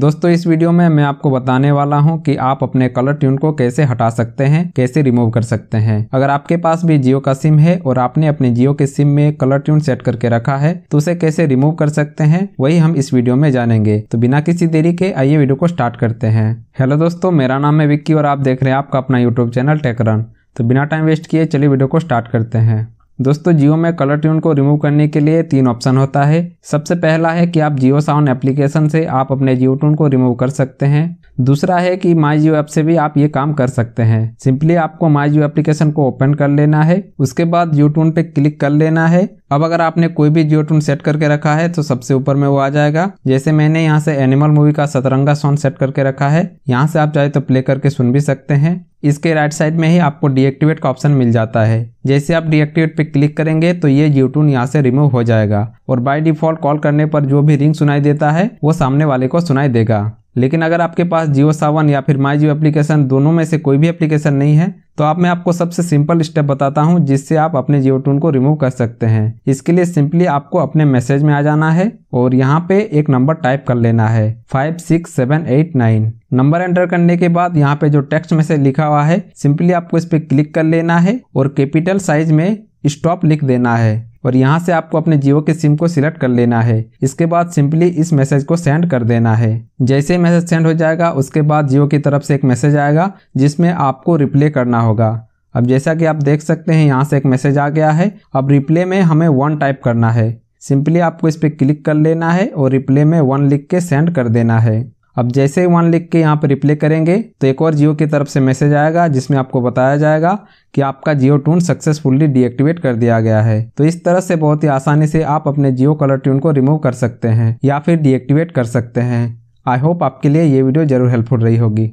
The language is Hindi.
दोस्तों इस वीडियो में मैं आपको बताने वाला हूं कि आप अपने कलर ट्यून को कैसे हटा सकते हैं कैसे रिमूव कर सकते हैं अगर आपके पास भी जियो का सिम है और आपने अपने जियो के सिम में कलर ट्यून सेट करके रखा है तो उसे कैसे रिमूव कर सकते हैं वही हम इस वीडियो में जानेंगे तो बिना किसी देरी के आइए वीडियो को स्टार्ट करते हैं हेलो दोस्तों मेरा नाम है विक्की और आप देख रहे हैं आपका अपना यूट्यूब चैनल टेकरन तो बिना टाइम वेस्ट किए चलिए वीडियो को स्टार्ट करते हैं दोस्तों जियो में कलर ट्यून को रिमूव करने के लिए तीन ऑप्शन होता है सबसे पहला है कि आप जियो साउंड एप्लीकेशन से आप अपने जियो ट्यून को रिमूव कर सकते हैं दूसरा है कि माई जियो ऐप से भी आप ये काम कर सकते हैं सिंपली आपको माई जियो एप्लीकेशन को ओपन कर लेना है उसके बाद जियो टून पे क्लिक कर लेना है अब अगर आपने कोई भी जियो टून सेट करके रखा है तो सबसे ऊपर में वो आ जाएगा जैसे मैंने यहाँ से एनिमल मूवी का सतरंगा सॉन्ग सेट करके रखा है यहाँ से आप चाहे तो प्ले करके सुन भी सकते हैं इसके राइट साइड में ही आपको डीएक्टिवेट का ऑप्शन मिल जाता है जैसे आप डीएक्टिवेट पे क्लिक करेंगे तो ये टून यहाँ से रिमूव हो जाएगा और बाय डिफॉल्ट कॉल करने पर जो भी रिंग सुनाई देता है वो सामने वाले को सुनाई देगा लेकिन अगर आपके पास जियो सावन या फिर माई जियो एप्लीकेशन दोनों में से कोई भी एप्लीकेशन नहीं है तो आप मैं आपको सबसे सिंपल स्टेप बताता हूं जिससे आप अपने जियो टून को रिमूव कर सकते हैं इसके लिए सिंपली आपको अपने मैसेज में आ जाना है और यहाँ पे एक नंबर टाइप कर लेना है five six seven eight nine number enter करने के बाद यहाँ पे जो टेक्स्ट मैसेज लिखा हुआ है सिंपली आपको इस पे क्लिक कर लेना है और कैपिटल साइज में स्टॉप लिख देना है और यहाँ से आपको अपने जियो के सिम को सिलेक्ट कर लेना है इसके बाद सिंपली इस मैसेज को सेंड कर देना है जैसे मैसेज सेंड हो जाएगा उसके बाद जियो की तरफ से एक मैसेज आएगा जिसमें आपको रिप्ले करना होगा अब जैसा कि आप देख सकते हैं यहाँ से एक मैसेज आ गया है अब रिप्ले में हमें वन टाइप करना है सिंपली आपको इस पर क्लिक कर लेना है और रिप्ले में वन लिख के सेंड कर देना है अब जैसे ही वन लिख के यहाँ पर रिप्ले करेंगे तो एक और जियो की तरफ से मैसेज आएगा जिसमें आपको बताया जाएगा कि आपका जियो ट्यून सक्सेसफुली डीएक्टिवेट कर दिया गया है तो इस तरह से बहुत ही आसानी से आप अपने जियो कलर ट्यून को रिमूव कर सकते हैं या फिर डीएक्टिवेट कर सकते हैं आई होप आपके लिए ये वीडियो जरूर हेल्पफुल रही होगी